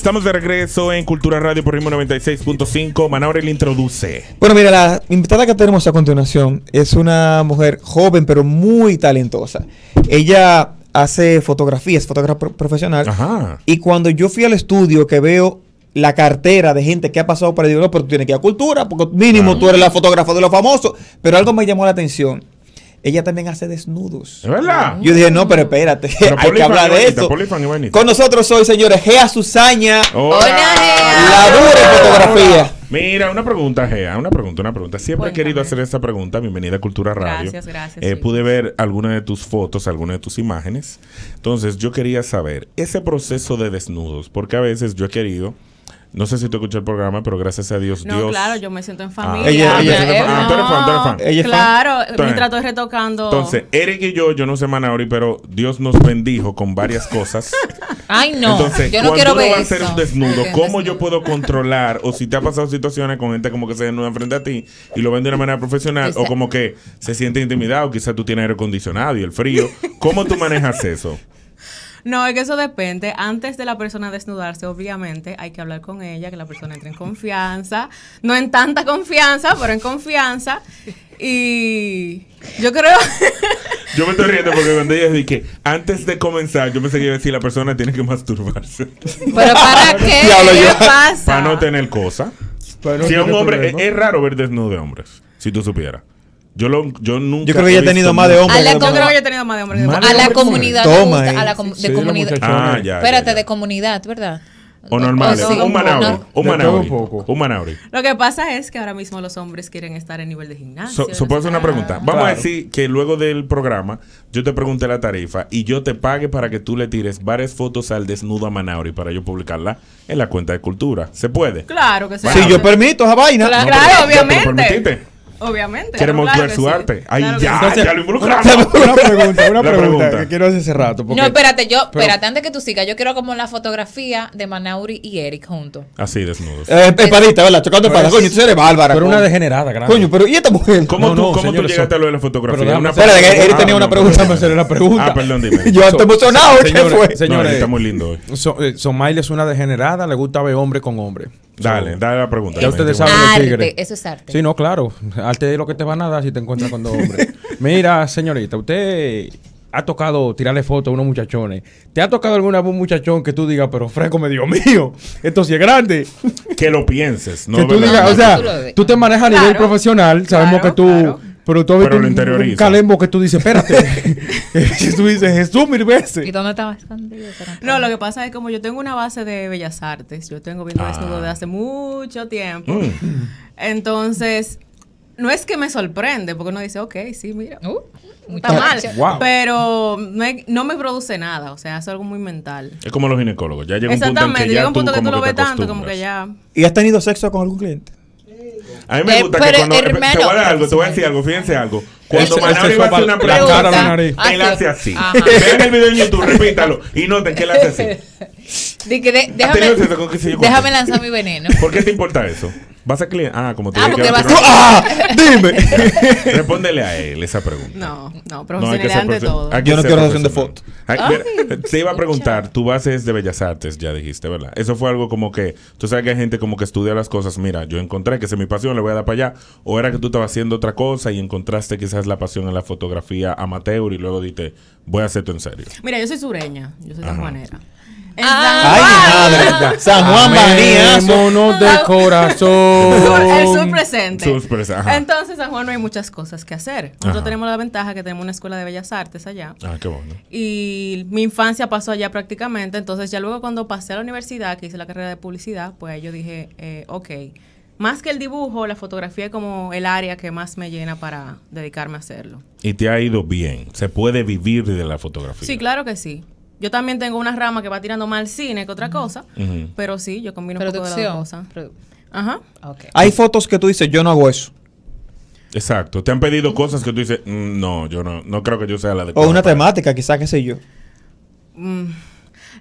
Estamos de regreso en Cultura Radio por Ritmo 96.5. Manaure le introduce. Bueno, mira, la invitada que tenemos a continuación es una mujer joven pero muy talentosa. Ella hace fotografía, fotógrafa profesional. Ajá. Y cuando yo fui al estudio que veo la cartera de gente que ha pasado por el digo, no, pero tú tienes que ir a cultura, porque mínimo tú eres la fotógrafa de los famosos. Pero algo me llamó la atención ella también hace desnudos. ¿Es verdad? Yo dije, no, pero espérate, hay que hablar de esto. Con nosotros hoy, señores, Gea Susaña. Hola, La dura fotografía. Mira, una pregunta, Gea, una pregunta, una pregunta. Siempre he querido hacer esta pregunta. Bienvenida a Cultura Radio. Gracias, gracias. Eh, pude ver alguna de tus fotos, alguna de tus imágenes. Entonces, yo quería saber, ese proceso de desnudos, porque a veces yo he querido no sé si tú escuchas el programa, pero gracias a Dios, no, Dios. claro, yo me siento en ah. familia. ella, ella, fan. tú fan, fan. claro, mi trato es retocando. Entonces, Eric y yo, yo no sé Manauri, pero Dios nos bendijo con varias cosas. Ay, no. Entonces, yo no cuando quiero ver va a ser un desnudo, ¿cómo yo puedo controlar? O si te ha pasado situaciones con gente como que se desnuda frente a ti y lo ven de una manera profesional, o como que se siente intimidado, quizás tú tienes aire acondicionado y el frío. ¿Cómo tú manejas eso? No, es que eso depende. Antes de la persona desnudarse, obviamente, hay que hablar con ella, que la persona entre en confianza. No en tanta confianza, pero en confianza. Y yo creo. Yo me estoy riendo porque cuando ella dije, antes de comenzar, yo pensé que iba a decir, la persona tiene que masturbarse. ¿Pero para qué? ¿Qué pasa? Para no tener cosa. si un hombre, es, raro ver desnudo de hombres, si tú supieras. Yo, lo, yo nunca. Yo creo que ella ha tenido más de hombres. A la comunidad. a la comunidad. Espérate, de comunidad, ¿verdad? O normal, un manauri, un manauri, Lo que pasa es que ahora mismo los hombres quieren estar en nivel de gimnasio. supongo una pregunta. Vamos a decir que luego del programa yo te pregunté la tarifa y yo te pague para que tú le tires varias fotos al desnudo a Manauri para yo publicarla en la cuenta de cultura. ¿Se puede? Claro que sí. Si yo permito esa vaina. Claro, obviamente. Obviamente. Queremos ver su arte. Ahí ya, lo Una pregunta, una pregunta, que quiero hacer hace rato. no, espérate, yo, espérate, antes que tú sigas, yo quiero como la fotografía de Manauri y Eric juntos. Así, desnudos. Eh, eh espadita, ¿verdad? Chocando espada. Pues coño, tú eres bárbara. Pero una degenerada, grande. Coño, pero ¿y esta mujer? ¿Cómo tú, cómo llegaste a lo de la fotografía? espérate, Eric tenía ah, una pregunta. Me la pregunta. Ah, perdón, dime. Yo estoy emocionado. ¿Qué fue? Señores, está muy lindo hoy. Son eh, es una degenerada, le gusta ver hombre con hombre. Dale, dale la pregunta. Ya ustedes saben Eso es arte. Sí, no, claro. Arte de lo que te van a dar si te encuentras con dos hombres. Mira, señorita, usted ha tocado tirarle fotos a unos muchachones. ¿Te ha tocado alguna vez un muchachón que tú digas, pero fresco, me Dios mío, esto sí es grande? Que lo pienses, ¿no? Que tú digas, o sea, tú, te manejas a nivel profesional, sabemos que tú pero tú habías lo un, calembo que tú dices, espérate. y tú dices, Jesús mil veces. ¿Y dónde estabas escondido? No, lo que pasa es como yo tengo una base de bellas artes. Yo tengo viendo ah. desde hace mucho tiempo. Mm. Entonces, no es que me sorprende, porque uno dice, ok, sí, mira, uh, está mal. Pero no me produce nada, o sea, es algo muy mental. Es como los ginecólogos, ya llega un punto en que ya llega un punto tú, que tú lo ves tanto, como que ya... ¿Y has tenido sexo con algún cliente? A mí me eh, gusta que cuando. Eh, te voy a dar algo, te voy a decir algo, fíjense algo. Cuando me va a hacer una pregunta, la él ah, hace así. Vean el video en YouTube, repítalo y noten que él hace así. déjame lanzar mi veneno. ¿Por qué te importa eso? ¿Vas a cliente? Ah, como te ah, ¡Ah! ¡Dime! Respóndele a él esa pregunta. No, no, profesionalidad todo. Yo no quiero relación de fotos. Te iba a preguntar, tu base es de Bellas Artes, ya dijiste, ¿verdad? Eso fue algo como que, tú sabes que hay gente como que estudia las cosas, mira, yo encontré que es mi pasión, le voy a dar para allá, o era que tú estabas haciendo otra cosa y encontraste quizás la pasión en la fotografía amateur y luego dite voy a hacer en serio. Mira, yo soy sureña, yo soy de manera Ah. ¡Ay, madre! San Juan María. de corazón. El sur presente. Entonces, San Juan no hay muchas cosas que hacer. Nosotros tenemos la ventaja que tenemos una escuela de bellas artes allá. Ah, qué bueno. Y mi infancia pasó allá prácticamente. Entonces, ya luego cuando pasé a la universidad, que hice la carrera de publicidad, pues yo dije, eh, ok. Más que el dibujo, la fotografía es como el área que más me llena para dedicarme a hacerlo. Y te ha ido bien. ¿Se puede vivir de la fotografía? Sí, claro que sí yo también tengo una rama que va tirando más al cine que otra cosa, pero sí, yo combino Producción. un poco de las cosas. Ajá. Hay fotos que tú dices, yo no hago eso. Exacto. Te han pedido cosas que tú dices, mm, no, yo no, no creo que yo sea la de. O una temática, quizás, qué sé yo. Mm.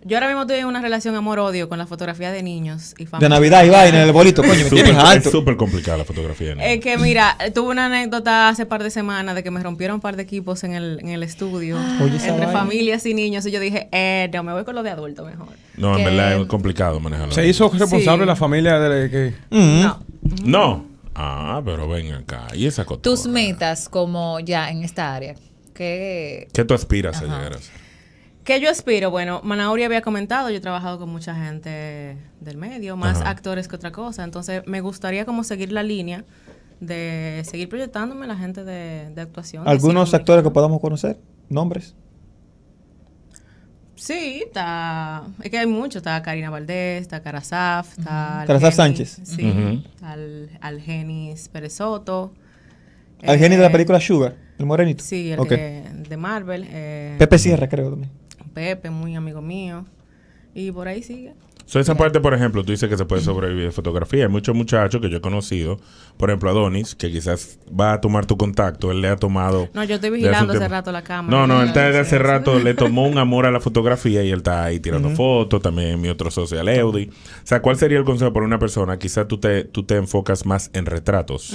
Yo ahora mismo estoy en una relación amor-odio con la fotografía de niños y familias. De Navidad y vaina en el bolito, coño, alto. Es súper complicada la fotografía. Es que mira, tuve una anécdota hace par de semanas de que me rompieron un par de equipos en el, en el estudio. Ah, entre familias y niños. Y yo dije, eh, no, me voy con lo de adulto mejor. No, en verdad es complicado manejarlo. ¿Se hizo responsable la familia de que...? Mm. No. No. Ah, pero ven acá. Y esa cosa. Tus metas como ya en esta área. ¿Qué, ¿Qué tú aspiras a llegar a ¿Qué yo aspiro? Bueno, Manauri había comentado, yo he trabajado con mucha gente del medio, más actores que otra cosa, entonces me gustaría como seguir la línea de seguir proyectándome la gente de, actuación. ¿Algunos actores que podamos conocer? ¿Nombres? Sí, está. Es que hay muchos. Está Karina Valdés, está Carazaf, está. Sánchez. Sí. al, Genis Pérez Soto. Genis de la eh, película Sugar, el morenito. Sí, el de Marvel. Eh, Pepe Sierra, creo también. Pepe, muy amigo mío. Y por ahí sigue. So, esa parte, por ejemplo, tú dices que se puede sobrevivir de fotografía. Hay muchos muchachos que yo he conocido, por ejemplo, a Donis, que quizás va a tomar tu contacto. Él le ha tomado. No, yo estoy vigilando hace rato la cámara. No, no, él desde hace rato le tomó un amor a la fotografía y él está ahí tirando fotos. También mi otro socio, Aleudi. O sea, ¿cuál sería el consejo para una persona? Quizás tú te, tú te enfocas más en retratos,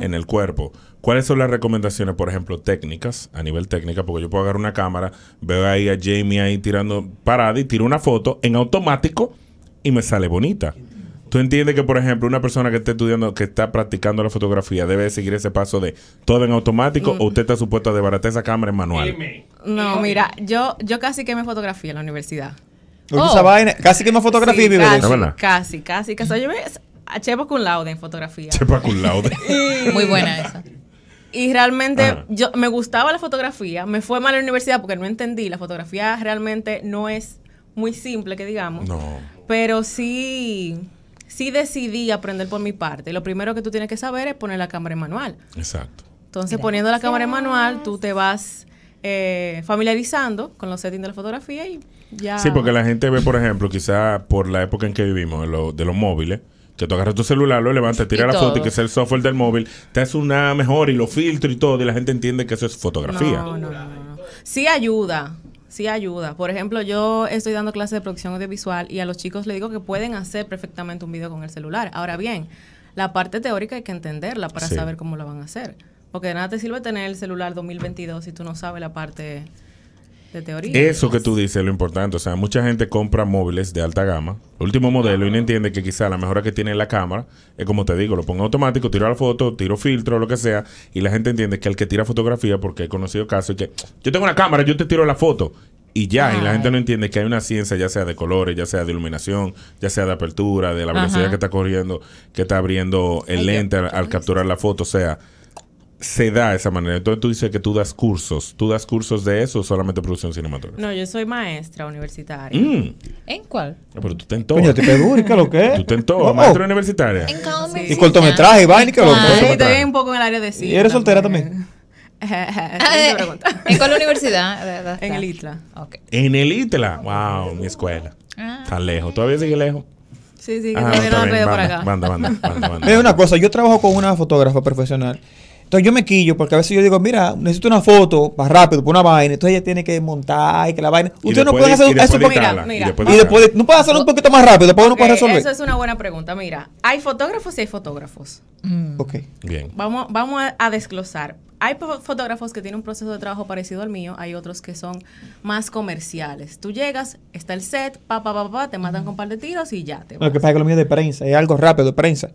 en el cuerpo. ¿Cuáles son las recomendaciones, por ejemplo, técnicas, a nivel técnica? Porque yo puedo agarrar una cámara, veo ahí a Jamie ahí tirando parada y tiro una foto en automático y me sale bonita. ¿Tú entiendes que, por ejemplo, una persona que está estudiando, que está practicando la fotografía, debe seguir ese paso de todo en automático mm. o usted está supuesto a desbaratar esa cámara en manual? No, mira, yo, yo casi que me fotografié en la universidad. Oh. casi que me fotografié casi, Casi, casi, Yo me, a con laude en fotografía. Chepa con laude. Muy buena esa. Y realmente yo me gustaba la fotografía, me fue mal en la universidad porque no entendí, la fotografía realmente no es muy simple, que digamos. No. Pero sí, sí decidí aprender por mi parte. Lo primero que tú tienes que saber es poner la cámara en manual. Exacto. Entonces, poniendo la cámara en manual, tú te vas eh, familiarizando con los settings de la fotografía y ya. Sí, porque la gente ve, por ejemplo, quizás por la época en que vivimos, de, los móviles, que tú agarras tu celular, lo levantas, tiras la foto y que es el software del móvil, te hace una mejor y lo filtro y todo, y la gente entiende que eso es fotografía. no, no, no. Sí ayuda, sí ayuda. Por ejemplo, yo estoy dando clases de producción audiovisual y a los chicos les digo que pueden hacer perfectamente un video con el celular. Ahora bien, la parte teórica hay que entenderla para saber cómo lo van a hacer. Porque de nada te sirve tener el celular 2022 si tú no sabes la parte eso que tú dices es lo importante. O sea, mucha gente compra móviles de alta gama, último modelo, y no entiende que quizá la mejora que tiene la cámara es como te digo, lo pongo automático, tiro la foto, tiro filtro, lo que sea, y la gente entiende que el que tira fotografía, porque he conocido casos, que yo tengo una cámara, yo te tiro la foto. Y ya, y la gente no entiende que hay una ciencia, ya sea de colores, ya sea de iluminación, ya sea de apertura, de la velocidad que está corriendo, que está abriendo el lente al, al capturar la foto. O sea, se da de esa manera. Entonces tú dices que tú das cursos. ¿Tú das cursos de eso o solamente producción cinematográfica? No, yo soy maestra universitaria. Mm. ¿En cuál? pero tú te en todo te pedúrica, lo que es. Tú te entomas, maestra universitaria. En Y cortometraje, y vaina y que lo que un poco en el área de cine. ¿Y eres también. soltera también? Ah, eh, ¿En cuál universidad? Eh, en el ITLA. Okay. En el ITLA. Wow, mi escuela. Ah. Está lejos. ¿Todavía sigue lejos? Sí, sí, que ah, todavía no, por acá. Manda, manda, manda, manda, Es una cosa, yo trabajo con una fotógrafa profesional entonces yo me quillo porque a veces yo digo, mira, necesito una foto más rápido, por una vaina. Entonces ella tiene que montar y que la vaina. Usted no puede hacer eso porque, mira, mira. Y después, no puede hacerlo un poquito más rápido, después uno puede eh, resolver. Eso es una buena pregunta. Mira, hay fotógrafos y hay fotógrafos. Mm. Ok. Bien. Vamos, vamos a, desglosar hay fotógrafos que tienen un proceso de trabajo parecido al mío, hay otros que son más comerciales. Tú llegas, está el set, pa, pa, pa, pa te matan mm. con un par de tiros y ya te Lo que pasa es que lo mío es de prensa, es algo rápido, de prensa.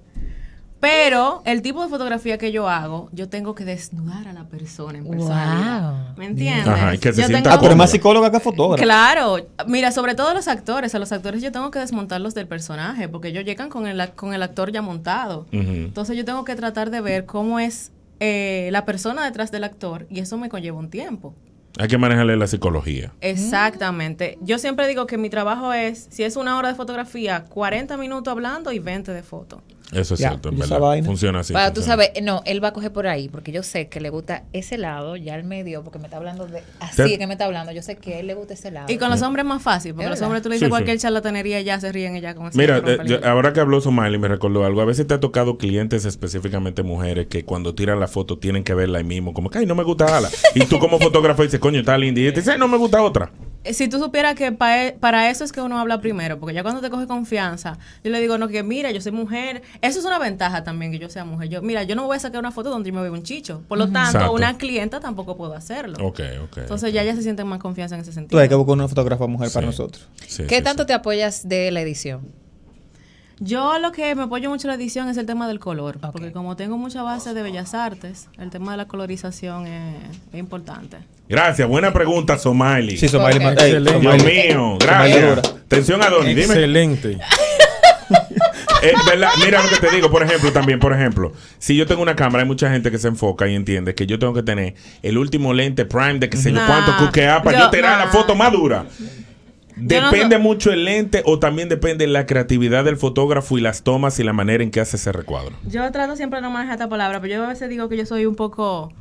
Pero el tipo de fotografía que yo hago, yo tengo que desnudar a la persona en persona. ¿Me entiendes? Ajá, que Ah, pero más psicóloga que fotógrafa. Claro. Mira, sobre todo los actores. A los actores yo tengo que desmontarlos del personaje porque ellos llegan con el, con el actor ya montado. Entonces yo tengo que tratar de ver cómo es eh, la persona detrás del actor y eso me conlleva un tiempo. Hay que manejarle la psicología. Exactamente. Yo siempre digo que mi trabajo es, si es una hora de fotografía, 40 minutos hablando y 20 de foto. Eso es cierto, en verdad. Funciona así. Para tú sabes, no, él va a coger por ahí, porque yo sé que le gusta ese lado, ya al medio porque me está hablando de. Así que me está hablando, yo sé que él le gusta ese lado. Y con los hombres es más fácil, porque los hombres tú le dices cualquier charlatanería y ya se ríen y ya con Mira, eh, ahora que habló Somali me recordó algo. A veces te ha tocado clientes, específicamente mujeres, que cuando tiran la foto tienen que verla ahí mismo, como que, ay, no me gusta ala. Y tú como fotógrafo dices, coño, está linda. Y dice, no me gusta otra. Eh, si tú supieras que e, para eso es que uno habla primero, porque ya cuando te coge confianza, yo le digo, no, que mira, yo soy mujer. Eso es una ventaja también que yo sea mujer. Yo, mira, yo no voy a sacar una foto donde yo me veo un chicho. Por lo tanto, una clienta tampoco puedo hacerlo. Ok, ok. Entonces ya ya se siente más confianza en ese sentido. Tú hay que buscar una fotógrafa mujer para nosotros. ¿Qué tanto te apoyas de la edición? Yo lo que me apoyo mucho en la edición es el tema del color, porque como tengo mucha base de bellas artes, el tema de la colorización es, importante. Gracias, buena pregunta, Somali. Sí, Somali, excelente. Dios mío, gracias. Atención a Donny, dime. Excelente. Mira lo que te digo, por ejemplo, también, por ejemplo, si yo tengo una cámara, hay mucha gente que se enfoca y entiende que yo tengo que tener el último lente prime de que sé yo cuánto que para yo, yo tirar la foto más dura. Depende mucho el lente o también depende la creatividad del fotógrafo y las tomas y la manera en que hace ese recuadro. Yo trato siempre no manejar esta palabra, pero yo a veces digo que yo soy un poco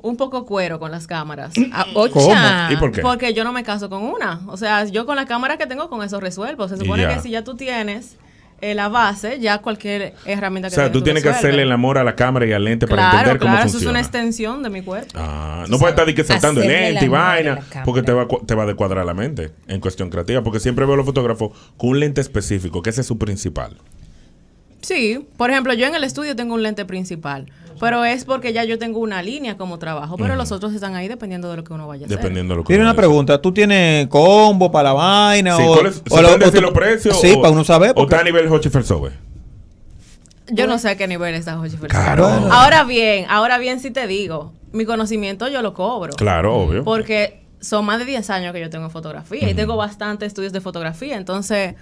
un poco cuero con las cámaras. Ah, ¿Cómo? ¿Y por qué? Porque yo no me caso con una. O sea, yo con las cámaras que tengo con eso resuelvo. Se supone que si ya tú tienes eh, la base, ya cualquier herramienta que O sea, tú tienes que hacerle el amor a la cámara y al lente para entender cómo funciona. eso es una extensión de mi cuerpo. Ah, no puedes estar saltando el lente y vaina, porque te va, te va a descuadrar la mente en cuestión creativa. Porque siempre veo a los fotógrafos con un lente específico, que ese es su principal. Sí, por ejemplo, yo en el estudio tengo un lente principal, pero es porque ya yo tengo una línea como trabajo, pero los otros están ahí dependiendo de lo que uno vaya a hacer. Dependiendo de lo que Tiene una pregunta, ¿tú tienes combo para la vaina? o, los precios? Sí, para uno saber. ¿O está a nivel Hochi Yo no sé a qué nivel está Hochifer Claro. Ahora bien, ahora bien sí te digo, mi conocimiento yo lo cobro. Claro, obvio. Porque son más de 10 años que yo tengo fotografía y tengo bastantes estudios de fotografía, entonces...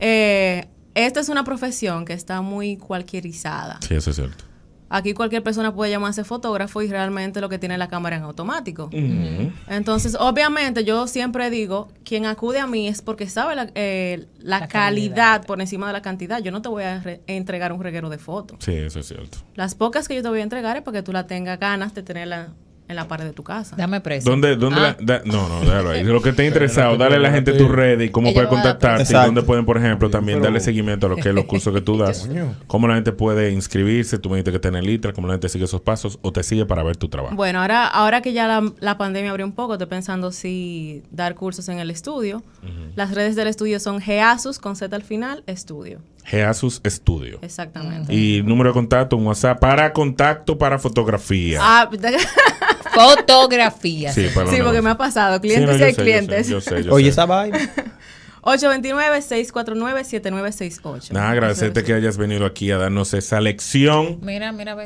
Eh, esta es una profesión que está muy cualquierizada. Sí, eso es cierto. Aquí cualquier persona puede llamarse fotógrafo y realmente lo que tiene la cámara es automático. Entonces, obviamente, yo siempre digo, quien acude a mí es porque sabe la, eh, calidad, por encima de la cantidad. Yo no te voy a entregar un reguero de fotos. Sí, eso es cierto. Las pocas que yo te voy a entregar es para que tú la tengas ganas de tenerla en la parte de tu casa. Dame presión ah. no, no, déjalo ahí. Lo que esté interesado, dale a la gente tu red y cómo puede contactarte y dónde pueden, por ejemplo, también darle seguimiento a lo que los cursos que tú das. cómo la gente puede inscribirse, tú me dijiste que está en el ITRA, cómo la gente sigue esos pasos o te sigue para ver tu trabajo. Bueno, ahora, ahora que ya la, pandemia abrió un poco, estoy pensando si dar cursos en el estudio. Las redes del estudio son GEASUS con Z al final, estudio. Geasus Studio. Exactamente. Y número de contacto, WhatsApp para contacto para fotografía. Ah, fotografía. Sí, porque me ha pasado. Clientes y clientes. Oye, esa vaina. 829-649-7968. Nada, agradecerte que hayas venido aquí a darnos esa lección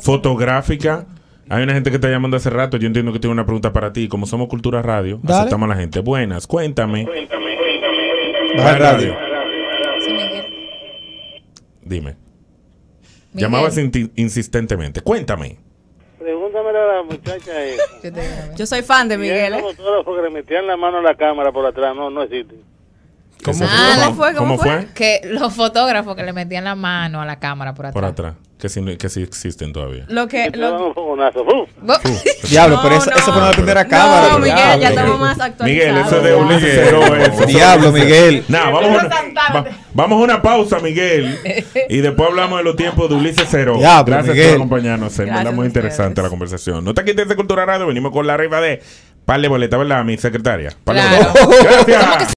fotográfica. Hay una gente que está llamando hace rato. Yo entiendo que tiene una pregunta para ti. Como somos Cultura Radio, aceptamos a la gente. Buenas, cuéntame. Cuéntame, cuéntame. Radio. Dime. Llamabas insistentemente. Cuéntame. Pregúntamelo a la muchacha eh. Yo, soy fan de Miguel. Los ¿eh? Como le metían la mano a la cámara por atrás. No, no existe. Ah, ¿Cómo, fue? ¿Cómo, fue? Que los fotógrafos que le metían la mano a la cámara por atrás. Por atrás. Que si, que si existen todavía. Lo que. Este diablo, pero eso, fue una primera cámara. No, Miguel, ya estamos más actualizados. Miguel, eso es de Diablo, Miguel. vamos, a, vamos una pausa, Miguel. Y después hablamos de los tiempos de Ulises Cero. Gracias por acompañarnos. es muy interesante la conversación. No te quites de Cultura Radio. Venimos con la rifa de. Pale boleta, ¿verdad? Mi secretaria. Pale Gracias.